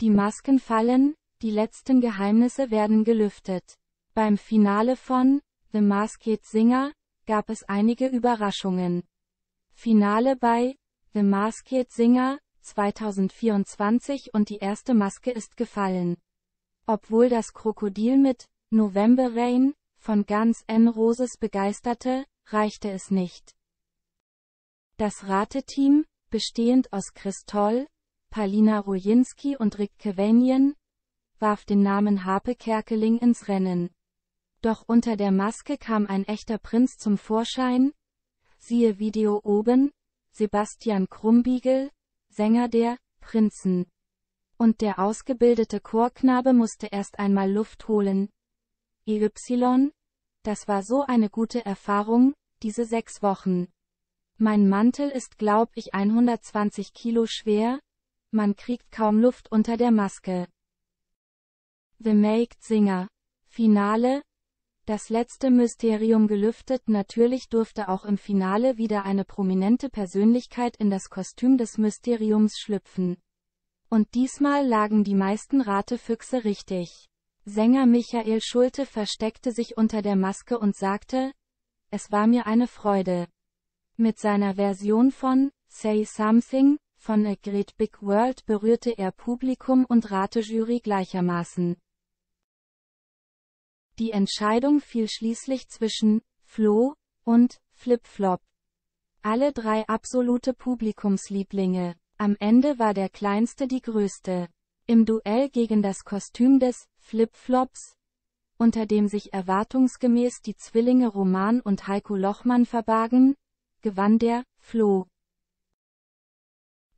Die Masken fallen, die letzten Geheimnisse werden gelüftet. Beim Finale von The Masked Singer gab es einige Überraschungen. Finale bei The Masked Singer 2024 und die erste Maske ist gefallen. Obwohl das Krokodil mit November Rain von Guns N' Roses begeisterte, reichte es nicht. Das Rateteam, bestehend aus Christol, Palina Rujinski und Rick Kevanian, warf den Namen Harpe Kerkeling ins Rennen. Doch unter der Maske kam ein echter Prinz zum Vorschein, siehe Video oben, Sebastian Krumbiegel, Sänger der Prinzen. Und der ausgebildete Chorknabe musste erst einmal Luft holen. Y, das war so eine gute Erfahrung, diese sechs Wochen. Mein Mantel ist glaub ich 120 Kilo schwer, man kriegt kaum Luft unter der Maske. The Maked Singer. Finale. Das letzte Mysterium gelüftet. Natürlich durfte auch im Finale wieder eine prominente Persönlichkeit in das Kostüm des Mysteriums schlüpfen. Und diesmal lagen die meisten Ratefüchse richtig. Sänger Michael Schulte versteckte sich unter der Maske und sagte, es war mir eine Freude. Mit seiner Version von Say Something, von A Great Big World berührte er Publikum und Ratejury gleichermaßen. Die Entscheidung fiel schließlich zwischen Flo und Flip Flop. Alle drei absolute Publikumslieblinge. Am Ende war der Kleinste die Größte. Im Duell gegen das Kostüm des Flip Flops, unter dem sich erwartungsgemäß die Zwillinge Roman und Heiko Lochmann verbargen, gewann der Flo.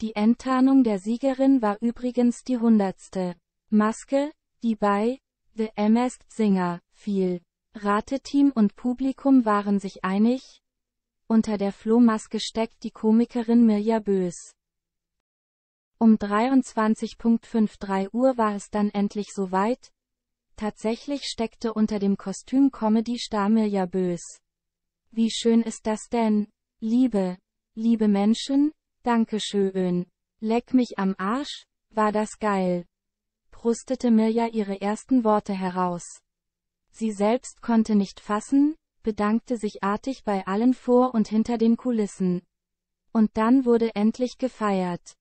Die Enttarnung der Siegerin war übrigens die hundertste Maske, die bei The MS Singer fiel. Rateteam und Publikum waren sich einig, unter der Flohmaske steckt die Komikerin Mirja Bös. Um 23.53 Uhr war es dann endlich soweit, tatsächlich steckte unter dem Kostüm Comedy-Star Mirja Bös. Wie schön ist das denn? Liebe, liebe Menschen, Danke schön. Leck mich am Arsch, war das geil. Prustete Mirja ihre ersten Worte heraus. Sie selbst konnte nicht fassen, bedankte sich artig bei allen vor und hinter den Kulissen. Und dann wurde endlich gefeiert.